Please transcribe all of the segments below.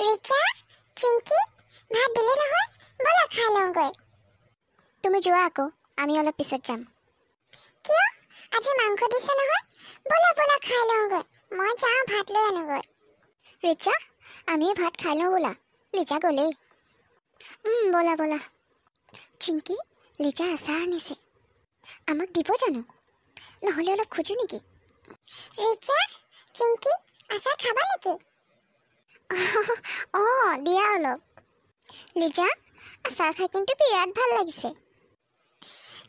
ৰিচা চিংকি ভাত দিলে নহয় ব'লা খাই লওঁগৈ তুমি যোৱা আকৌ আমি অলপ পিছত যাম কিয় আজি মাংস দিছে নহয় ব'লা ব'লা খাই লওঁগৈ মই যাওঁ ভাত লৈ আনোগৈ ৰিচা আমি ভাত খাই লওঁ ব'লা ৰিচা গ'লেই ব'লা ব'লা চিংকি ৰিচা আচাৰ আনিছে আমাক দিব জানো নহ'লে অলপ খোজো নেকি ৰিচা চিংকি আচাৰ খাবা নেকি অঁ দিয়া অলপ লিজা আচাৰ খাই কিন্তু বিৰাট ভাল লাগিছে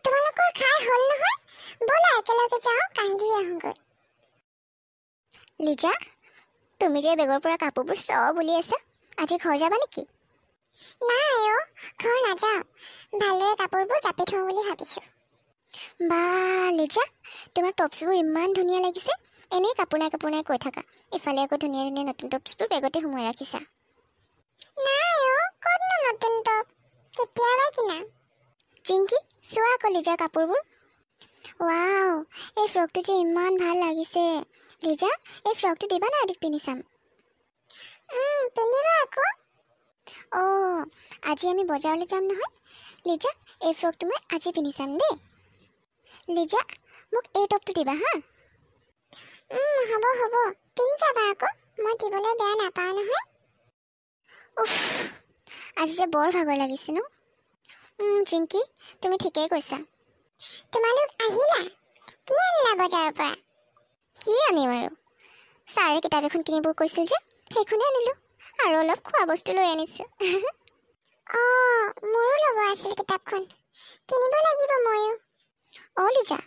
তোমালোকৰ খাই হ'ল নহয় ব'লা একেলগে যাওঁ কাহিনী আহোঁগৈ লিজা তুমি যে বেগৰ পৰা কাপোৰবোৰ চব বুলি আছা আজি ঘৰ যাবা নেকি নাই অ' ঘৰ নাযাওঁ ভালদৰে কাপোৰবোৰ জাপি থওঁ বুলি ভাবিছোঁ বা লিজা তোমাৰ টপছবোৰ ইমান ধুনীয়া লাগিছে এনেই কাপোনাই কাপোনাই কৈ থাকা ইফালে আকৌ ধুনীয়া ধুনীয়া নতুন টপছবোৰ বেগতে সোমোৱাই ৰাখিছা জিংকি চোৱা আকৌ লিজাৰ কাপোৰবোৰ ৱাও এই ফ্ৰকটো যে ইমান ভাল লাগিছে লিজা এই ফ্ৰকটো দিবা নাই আদিক পিন্ধি চাম অ আজি আমি বজাৰলৈ যাম নহয় লিজা এই ফ্ৰকটো মই আজি পিন্ধি চাম দেই লিজা মোক এই টপটো দিবা হা হ'ব হ'ব পিন্ধি যাবা আকৌ মই দিবলৈ বেয়া নাপাওঁ নহয় আজি যে বৰ ভাগৰ লাগিছে ন জিংকি তুমি ঠিকেই কৈছা তোমালোক আহিলা কি আনিলা বজাৰৰ পৰা কি আনিম আৰু ছাৰে কিতাপ এখন কিনিব কৈছিল যে সেইখনে আনিলোঁ আৰু অলপ খোৱা বস্তু লৈ আনিছোঁ অঁ মোৰো ল'ব আছিল কিতাপখন কিনিব লাগিব ময়ো অ লিজা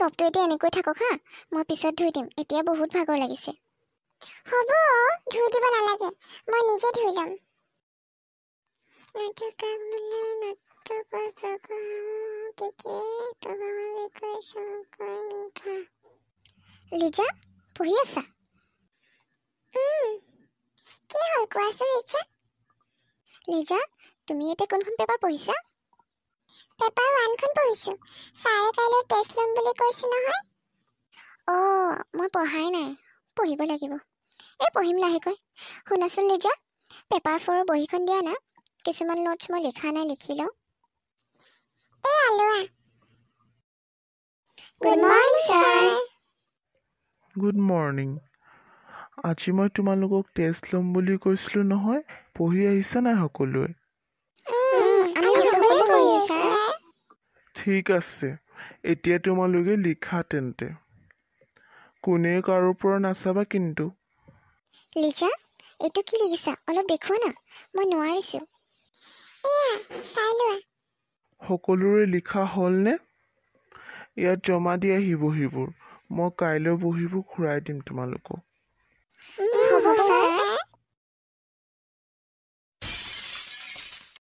টপটো এতিয়া এনেকৈ থাকক হা মই পিছত ধুই দিম এতিয়া বহুত ভাগৰ লাগিছে হ'ব ধুই দিব নালাগে মই নিজে ধুই ল'ম ৰিজা পঢ়ি আছা কি হ'ল কোৱাচোন ৰিজা ৰিজা তুমি এতিয়া কোনখন পেপাৰ পঢ়িছা পেপাৰ ৱানখন পঢ়িছো ছাৰে কাইলৈ টেষ্ট ল'ম বুলি কৈছে নহয় অ মই পঢ়াই নাই পঢ়িব লাগিব এই পঢ়িম লাহেকৈ শুনাচোন লিজা পেপাৰ ফ'ৰৰ বহীখন দিয়া না কিছুমান নোটছ মই লিখা নাই লিখি লওঁ গুড মৰ্ণিং আজি মই তোমালোকক টেষ্ট ল'ম বুলি কৈছিলোঁ নহয় পঢ়ি আহিছা নাই সকলোৱে ঠিক আছে এতিয়া তোমালোকে লিখা তেন্তে কোনে কাৰো পৰা নাচাবা কিন্তু দেখুৱা সকলোৰে লিখা হ'লনে ইয়াত জমা দি আহিব সেইবোৰ মই কাইলৈ বহীবোৰ ঘূৰাই দিম তোমালোকক